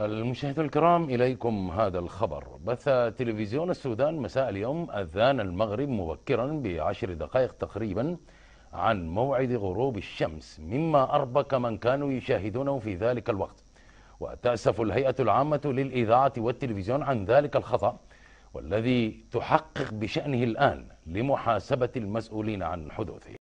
المشاهدون الكرام إليكم هذا الخبر بث تلفزيون السودان مساء اليوم أذان المغرب مبكرا بعشر دقائق تقريبا عن موعد غروب الشمس مما أربك من كانوا يشاهدونه في ذلك الوقت وتأسف الهيئة العامة للإذاعة والتلفزيون عن ذلك الخطأ والذي تحقق بشأنه الآن لمحاسبة المسؤولين عن حدوثه